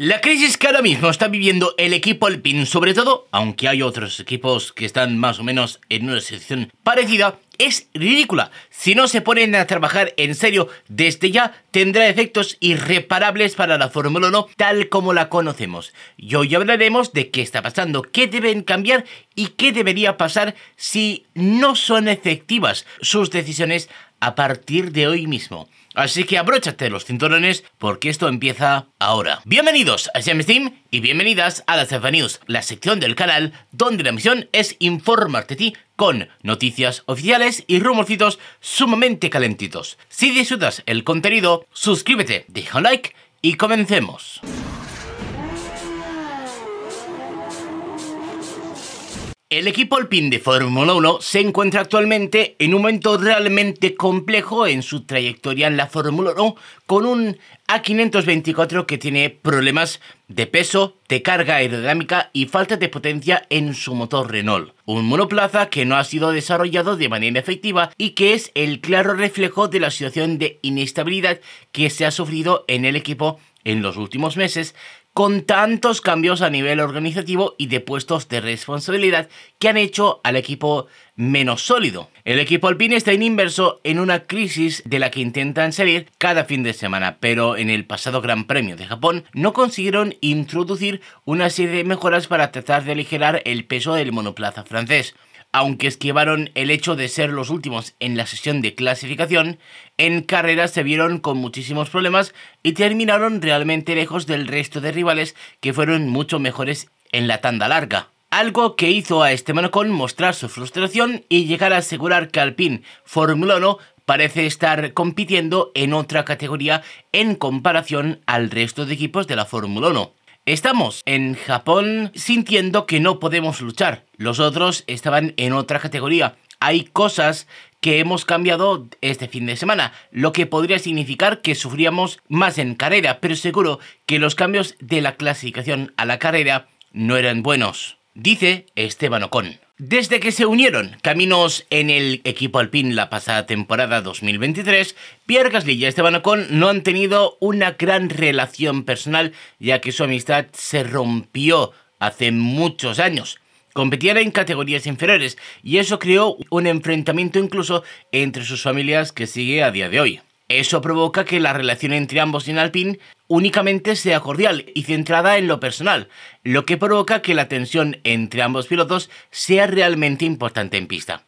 La crisis que ahora mismo está viviendo el equipo Alpine, sobre todo, aunque hay otros equipos que están más o menos en una situación parecida, es ridícula. Si no se ponen a trabajar en serio desde ya, tendrá efectos irreparables para la Fórmula 1 tal como la conocemos. Y hoy hablaremos de qué está pasando, qué deben cambiar y qué debería pasar si no son efectivas sus decisiones a partir de hoy mismo. Así que abróchate los cinturones porque esto empieza ahora. Bienvenidos a James Team y bienvenidas a la Cefa News, la sección del canal donde la misión es informarte ti con noticias oficiales y rumorcitos sumamente calentitos. Si disfrutas el contenido, suscríbete, deja un like y comencemos. El equipo Alpine de Fórmula 1 se encuentra actualmente en un momento realmente complejo en su trayectoria en la Fórmula 1 con un A524 que tiene problemas de peso, de carga aerodinámica y falta de potencia en su motor Renault. Un monoplaza que no ha sido desarrollado de manera efectiva y que es el claro reflejo de la situación de inestabilidad que se ha sufrido en el equipo en los últimos meses con tantos cambios a nivel organizativo y de puestos de responsabilidad que han hecho al equipo menos sólido. El equipo alpine está inverso en una crisis de la que intentan salir cada fin de semana, pero en el pasado Gran Premio de Japón no consiguieron introducir una serie de mejoras para tratar de aligerar el peso del monoplaza francés aunque esquivaron el hecho de ser los últimos en la sesión de clasificación, en carrera se vieron con muchísimos problemas y terminaron realmente lejos del resto de rivales que fueron mucho mejores en la tanda larga. Algo que hizo a este Manacón mostrar su frustración y llegar a asegurar que Alpine Fórmula 1 parece estar compitiendo en otra categoría en comparación al resto de equipos de la Fórmula 1. Estamos en Japón sintiendo que no podemos luchar. Los otros estaban en otra categoría. Hay cosas que hemos cambiado este fin de semana, lo que podría significar que sufríamos más en carrera, pero seguro que los cambios de la clasificación a la carrera no eran buenos, dice Esteban Ocon. Desde que se unieron caminos en el equipo alpín la pasada temporada 2023, Pierre Gasly y Esteban Ocon no han tenido una gran relación personal, ya que su amistad se rompió hace muchos años. Competían en categorías inferiores y eso creó un enfrentamiento incluso entre sus familias que sigue a día de hoy. Eso provoca que la relación entre ambos en Alpine únicamente sea cordial y centrada en lo personal, lo que provoca que la tensión entre ambos pilotos sea realmente importante en pista.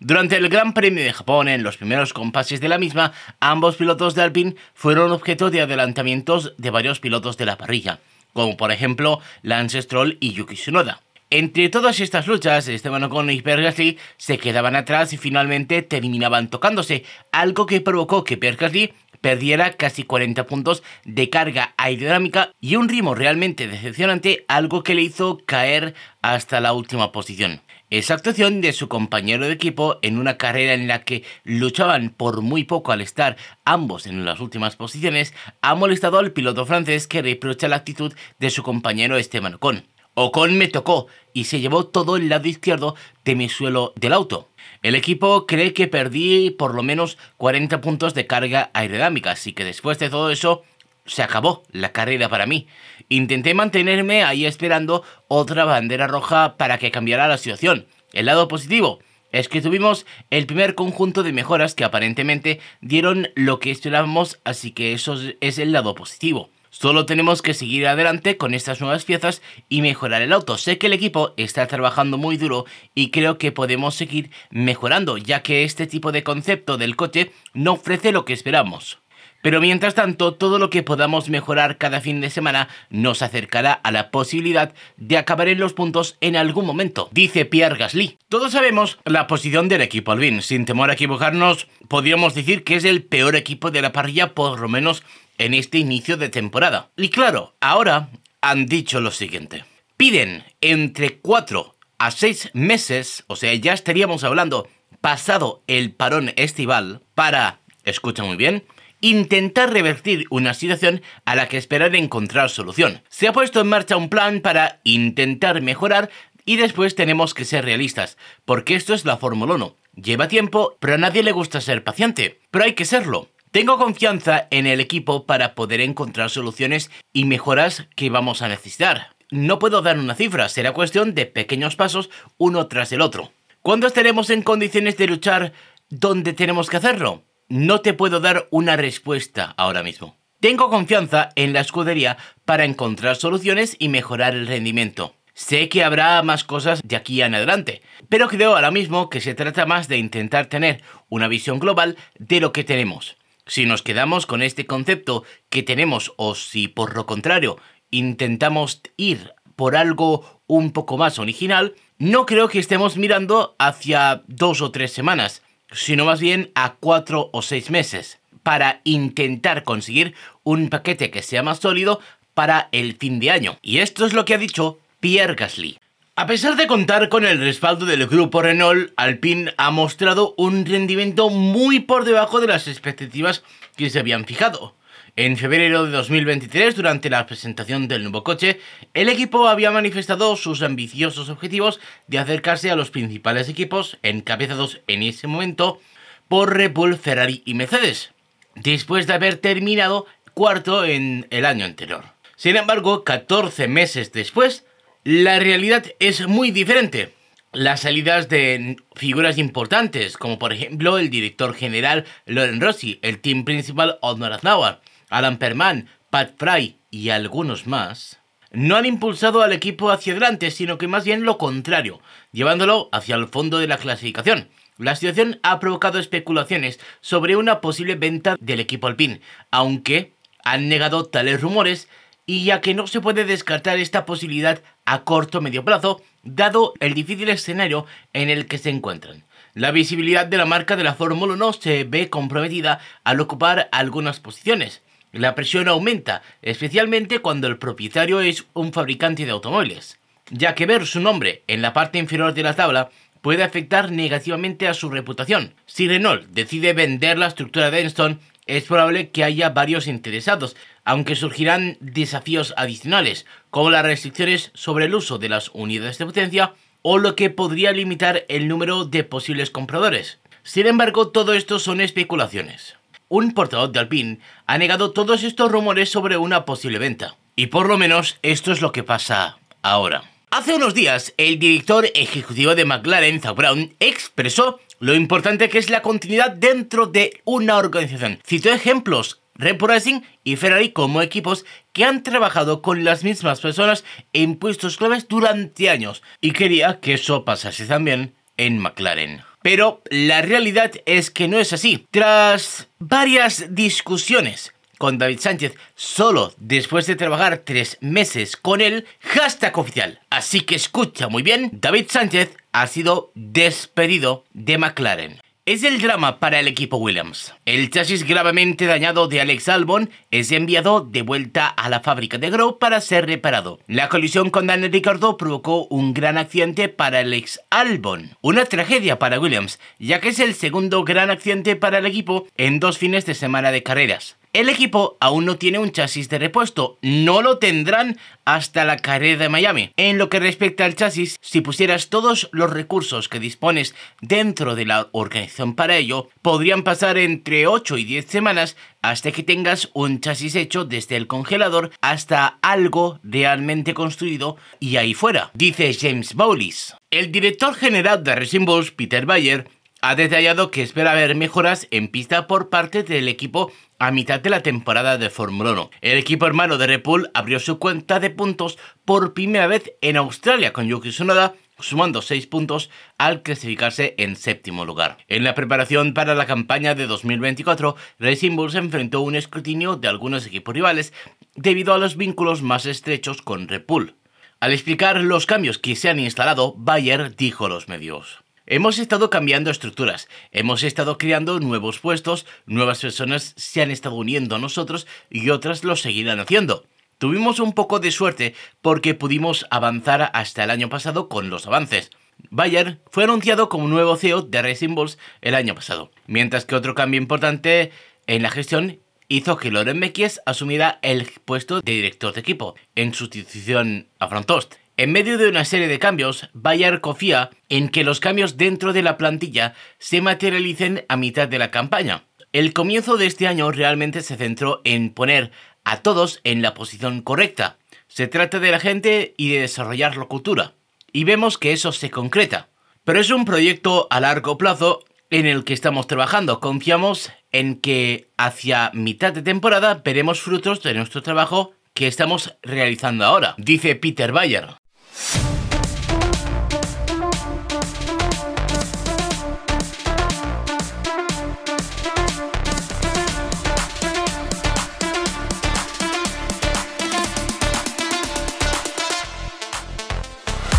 Durante el Gran Premio de Japón, en los primeros compases de la misma, ambos pilotos de Alpine fueron objeto de adelantamientos de varios pilotos de la parrilla, como por ejemplo Lance Stroll y Yuki Tsunoda. Entre todas estas luchas, Esteban Ocon y Pierre se quedaban atrás y finalmente terminaban tocándose, algo que provocó que Pierre perdiera casi 40 puntos de carga aerodinámica y un ritmo realmente decepcionante, algo que le hizo caer hasta la última posición. Esa actuación de su compañero de equipo en una carrera en la que luchaban por muy poco al estar ambos en las últimas posiciones ha molestado al piloto francés que reprocha la actitud de su compañero Esteban Ocon. Ocon me tocó y se llevó todo el lado izquierdo de mi suelo del auto. El equipo cree que perdí por lo menos 40 puntos de carga aerodinámica, así que después de todo eso se acabó la carrera para mí. Intenté mantenerme ahí esperando otra bandera roja para que cambiara la situación. El lado positivo es que tuvimos el primer conjunto de mejoras que aparentemente dieron lo que esperábamos, así que eso es el lado positivo. Solo tenemos que seguir adelante con estas nuevas piezas y mejorar el auto. Sé que el equipo está trabajando muy duro y creo que podemos seguir mejorando, ya que este tipo de concepto del coche no ofrece lo que esperamos. Pero mientras tanto, todo lo que podamos mejorar cada fin de semana nos acercará a la posibilidad de acabar en los puntos en algún momento, dice Pierre Gasly. Todos sabemos la posición del equipo Albin. Sin temor a equivocarnos, podríamos decir que es el peor equipo de la parrilla, por lo menos en este inicio de temporada. Y claro, ahora han dicho lo siguiente. Piden entre 4 a 6 meses, o sea, ya estaríamos hablando pasado el parón estival, para, escucha muy bien, intentar revertir una situación a la que esperar encontrar solución. Se ha puesto en marcha un plan para intentar mejorar y después tenemos que ser realistas, porque esto es la Fórmula 1. Lleva tiempo, pero a nadie le gusta ser paciente, pero hay que serlo. Tengo confianza en el equipo para poder encontrar soluciones y mejoras que vamos a necesitar. No puedo dar una cifra, será cuestión de pequeños pasos uno tras el otro. ¿Cuándo estaremos en condiciones de luchar donde tenemos que hacerlo? No te puedo dar una respuesta ahora mismo. Tengo confianza en la escudería para encontrar soluciones y mejorar el rendimiento. Sé que habrá más cosas de aquí en adelante, pero creo ahora mismo que se trata más de intentar tener una visión global de lo que tenemos. Si nos quedamos con este concepto que tenemos o si por lo contrario intentamos ir por algo un poco más original, no creo que estemos mirando hacia dos o tres semanas, sino más bien a cuatro o seis meses, para intentar conseguir un paquete que sea más sólido para el fin de año. Y esto es lo que ha dicho Pierre Gasly. A pesar de contar con el respaldo del grupo Renault, Alpine ha mostrado un rendimiento muy por debajo de las expectativas que se habían fijado. En febrero de 2023, durante la presentación del nuevo coche, el equipo había manifestado sus ambiciosos objetivos de acercarse a los principales equipos, encabezados en ese momento por Red Bull, Ferrari y Mercedes, después de haber terminado cuarto en el año anterior. Sin embargo, 14 meses después, la realidad es muy diferente. Las salidas de figuras importantes, como por ejemplo el director general Loren Rossi, el team principal Otmar, Aznauer, Alan Perman, Pat Fry y algunos más, no han impulsado al equipo hacia adelante, sino que más bien lo contrario, llevándolo hacia el fondo de la clasificación. La situación ha provocado especulaciones sobre una posible venta del equipo alpín, aunque han negado tales rumores y ya que no se puede descartar esta posibilidad a corto o medio plazo, dado el difícil escenario en el que se encuentran. La visibilidad de la marca de la Fórmula 1 se ve comprometida al ocupar algunas posiciones. La presión aumenta, especialmente cuando el propietario es un fabricante de automóviles, ya que ver su nombre en la parte inferior de la tabla puede afectar negativamente a su reputación. Si Renault decide vender la estructura de Enstone, es probable que haya varios interesados, aunque surgirán desafíos adicionales, como las restricciones sobre el uso de las unidades de potencia o lo que podría limitar el número de posibles compradores. Sin embargo, todo esto son especulaciones. Un portavoz de Alpine ha negado todos estos rumores sobre una posible venta. Y por lo menos esto es lo que pasa ahora. Hace unos días, el director ejecutivo de McLaren, Zach Brown, expresó lo importante que es la continuidad dentro de una organización. Cito ejemplos, Red Bull Racing y Ferrari como equipos que han trabajado con las mismas personas en puestos claves durante años y quería que eso pasase también en McLaren. Pero la realidad es que no es así. Tras varias discusiones con David Sánchez solo después de trabajar tres meses con él, hashtag oficial. Así que escucha muy bien, David Sánchez ha sido despedido de McLaren. Es el drama para el equipo Williams. El chasis gravemente dañado de Alex Albon es enviado de vuelta a la fábrica de Grove para ser reparado. La colisión con Daniel Ricardo provocó un gran accidente para Alex Albon. Una tragedia para Williams, ya que es el segundo gran accidente para el equipo en dos fines de semana de carreras. El equipo aún no tiene un chasis de repuesto, no lo tendrán hasta la carrera de Miami. En lo que respecta al chasis, si pusieras todos los recursos que dispones dentro de la organización para ello, podrían pasar entre 8 y 10 semanas hasta que tengas un chasis hecho desde el congelador hasta algo realmente construido y ahí fuera, dice James Bowles. El director general de Resin Peter Bayer, ha detallado que espera ver mejoras en pista por parte del equipo a mitad de la temporada de Fórmula 1. El equipo hermano de Repul abrió su cuenta de puntos por primera vez en Australia con Yuki Tsunoda sumando 6 puntos al clasificarse en séptimo lugar. En la preparación para la campaña de 2024, Racing se enfrentó a un escrutinio de algunos equipos rivales debido a los vínculos más estrechos con Repul. Al explicar los cambios que se han instalado, Bayer dijo a los medios. Hemos estado cambiando estructuras, hemos estado creando nuevos puestos, nuevas personas se han estado uniendo a nosotros y otras lo seguirán haciendo. Tuvimos un poco de suerte porque pudimos avanzar hasta el año pasado con los avances. Bayer fue anunciado como nuevo CEO de Racing Bulls el año pasado, mientras que otro cambio importante en la gestión hizo que Loren Mekies asumiera el puesto de director de equipo, en sustitución a Frontost. En medio de una serie de cambios, Bayer confía en que los cambios dentro de la plantilla se materialicen a mitad de la campaña. El comienzo de este año realmente se centró en poner a todos en la posición correcta. Se trata de la gente y de desarrollar la cultura. Y vemos que eso se concreta. Pero es un proyecto a largo plazo en el que estamos trabajando. Confiamos en que hacia mitad de temporada veremos frutos de nuestro trabajo que estamos realizando ahora, dice Peter Bayer.